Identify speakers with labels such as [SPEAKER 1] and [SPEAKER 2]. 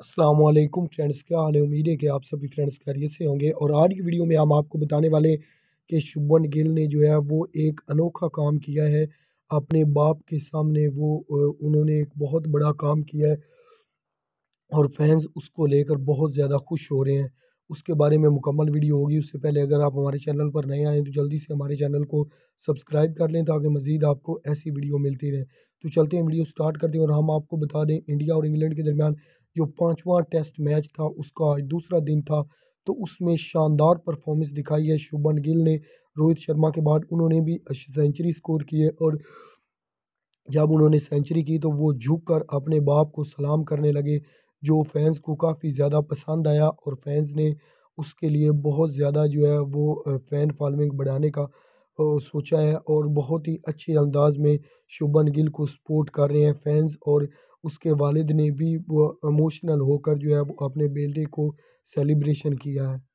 [SPEAKER 1] Aslam friends क्या हाल है उम्मीद है कि आप सभी फ्रेंड्स खैरियत से होंगे और आज की वीडियो में हम आपको बताने वाले कि शुभन गिल ने जो है वो एक अनोखा काम किया है अपने बाप के सामने वो उन्होंने एक बहुत बड़ा काम किया है और फैंस उसको लेकर बहुत ज़्यादा खुश हो रहे हैं उसके बारे में मुकम्मल वीडियो होगी उससे पहले अगर आप हमारे चैनल पर नए आएँ तो जल्दी से हमारे चैनल को सब्सक्राइब कर लें ताकि मज़ीद आपको ऐसी वीडियो मिलती रहे तो चलते हैं वीडियो स्टार्ट करते हैं और हम आपको बता दें इंडिया और इंग्लैंड के दरमियान जो पाँचवा टेस्ट मैच था उसका आज दूसरा दिन था तो उसमें शानदार परफॉर्मेंस दिखाई है शुभन गिल ने रोहित शर्मा के बाद उन्होंने भी सेंचुरी स्कोर किए और जब उन्होंने सेंचुरी की तो वो झुक कर अपने बाप को सलाम करने लगे जो फैंस को काफ़ी ज़्यादा पसंद आया और फैंस ने उसके लिए बहुत ज़्यादा जो है वो फ़ैन फॉलोइंग बढ़ाने का सोचा है और बहुत ही अच्छे अंदाज में शुभन गिल को सपोर्ट कर रहे हैं फैंस और उसके वालिद ने भी वो इमोशनल होकर जो है वो अपने बेटे को सेलिब्रेशन किया है